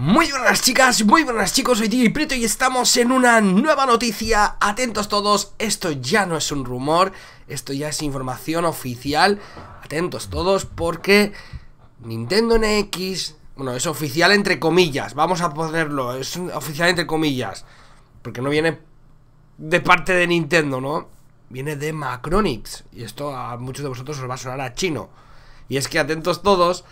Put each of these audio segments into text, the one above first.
Muy buenas chicas, muy buenas chicos, soy DJ Prieto y estamos en una nueva noticia, atentos todos, esto ya no es un rumor, esto ya es información oficial, atentos todos porque Nintendo NX, bueno, es oficial entre comillas, vamos a ponerlo, es oficial entre comillas, porque no viene de parte de Nintendo, ¿no? Viene de Macronix, y esto a muchos de vosotros os va a sonar a chino, y es que atentos todos,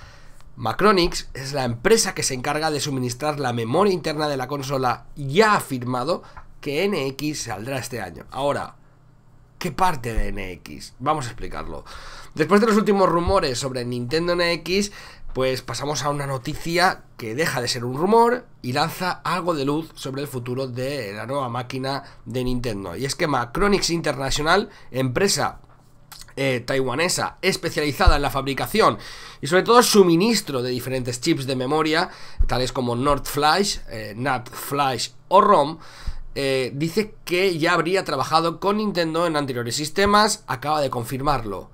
Macronix es la empresa que se encarga de suministrar la memoria interna de la consola y ha afirmado que NX saldrá este año. Ahora, ¿qué parte de NX? Vamos a explicarlo. Después de los últimos rumores sobre Nintendo NX, pues pasamos a una noticia que deja de ser un rumor y lanza algo de luz sobre el futuro de la nueva máquina de Nintendo. Y es que Macronix International, empresa eh, taiwanesa especializada en la fabricación y sobre todo suministro de diferentes chips de memoria, tales como Nordflash, Flash, eh, Flash o ROM, eh, dice que ya habría trabajado con Nintendo en anteriores sistemas, acaba de confirmarlo.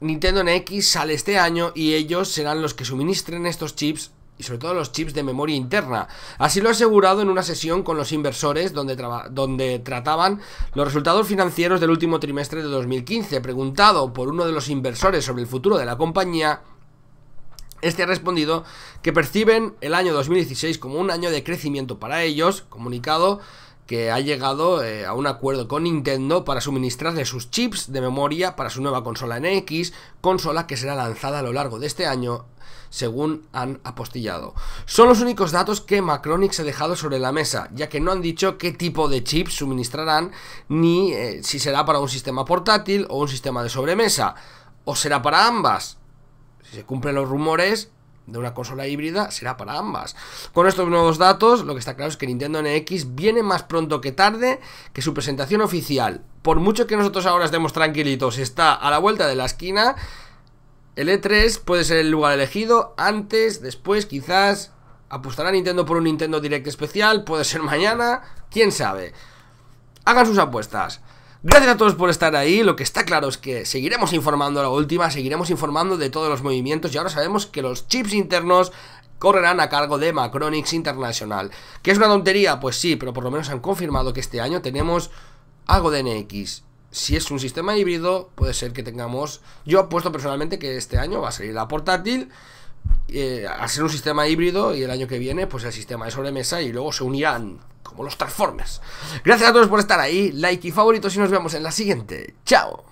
Nintendo NX sale este año y ellos serán los que suministren estos chips y sobre todo los chips de memoria interna. Así lo ha asegurado en una sesión con los inversores donde, donde trataban los resultados financieros del último trimestre de 2015. Preguntado por uno de los inversores sobre el futuro de la compañía, este ha respondido que perciben el año 2016 como un año de crecimiento para ellos, comunicado que ha llegado eh, a un acuerdo con Nintendo para suministrarle sus chips de memoria para su nueva consola NX, consola que será lanzada a lo largo de este año según han apostillado. Son los únicos datos que Macronix ha dejado sobre la mesa, ya que no han dicho qué tipo de chips suministrarán, ni eh, si será para un sistema portátil o un sistema de sobremesa, o será para ambas. Si se cumplen los rumores, de una consola híbrida será para ambas. Con estos nuevos datos, lo que está claro es que Nintendo NX viene más pronto que tarde que su presentación oficial. Por mucho que nosotros ahora estemos tranquilitos, está a la vuelta de la esquina el E3 puede ser el lugar elegido antes, después, quizás. Apostará Nintendo por un Nintendo Direct especial, puede ser mañana, quién sabe. Hagan sus apuestas. Gracias a todos por estar ahí, lo que está claro es que seguiremos informando a la última, seguiremos informando de todos los movimientos y ahora sabemos que los chips internos correrán a cargo de Macronics International. ¿Que es una tontería? Pues sí, pero por lo menos han confirmado que este año tenemos algo de NX si es un sistema híbrido, puede ser que tengamos. Yo apuesto personalmente que este año va a salir la portátil. Eh, a ser un sistema híbrido y el año que viene, pues el sistema de sobremesa y luego se unirán como los Transformers. Gracias a todos por estar ahí, like y favoritos y nos vemos en la siguiente. ¡Chao!